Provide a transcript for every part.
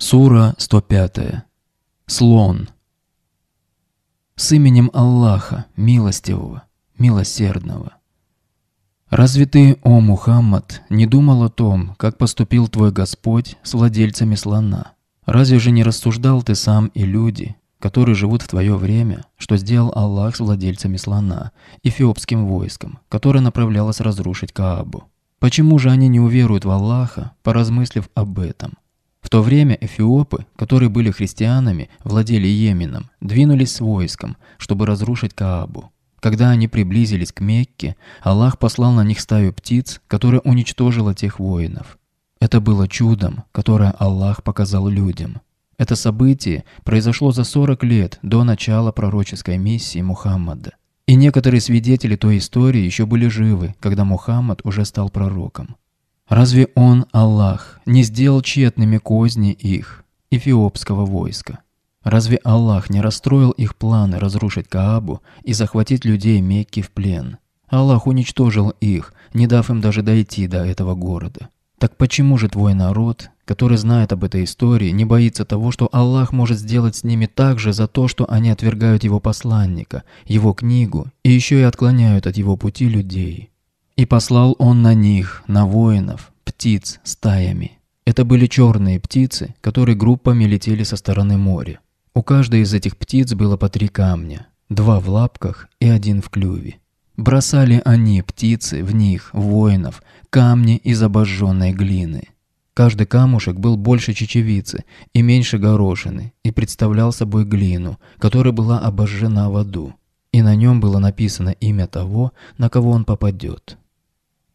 Сура 105. Слон. С именем Аллаха, милостивого, милосердного. Разве ты, о Мухаммад, не думал о том, как поступил твой Господь с владельцами слона? Разве же не рассуждал ты сам и люди, которые живут в твое время, что сделал Аллах с владельцами слона, эфиопским войском, которое направлялось разрушить Каабу? Почему же они не уверуют в Аллаха, поразмыслив об этом? В то время эфиопы, которые были христианами, владели Йеменом, двинулись с войском, чтобы разрушить Каабу. Когда они приблизились к Мекке, Аллах послал на них стаю птиц, которая уничтожила тех воинов. Это было чудом, которое Аллах показал людям. Это событие произошло за 40 лет до начала пророческой миссии Мухаммада. И некоторые свидетели той истории еще были живы, когда Мухаммад уже стал пророком. Разве он, Аллах, не сделал тщетными козни их, эфиопского войска? Разве Аллах не расстроил их планы разрушить Каабу и захватить людей Мекки в плен? Аллах уничтожил их, не дав им даже дойти до этого города. Так почему же твой народ, который знает об этой истории, не боится того, что Аллах может сделать с ними так же за то, что они отвергают его посланника, его книгу и еще и отклоняют от его пути людей? И послал он на них, на воинов, птиц стаями. Это были черные птицы, которые группами летели со стороны моря. У каждой из этих птиц было по три камня, два в лапках и один в клюве. Бросали они, птицы, в них, воинов, камни из обожженной глины. Каждый камушек был больше чечевицы и меньше горошины, и представлял собой глину, которая была обожжена в аду, и на нем было написано имя того, на кого он попадет.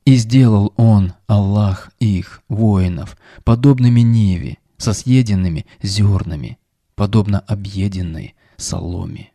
И сделал он, Аллах, их, воинов, подобными Неве, со съеденными зернами, подобно объеденной соломе.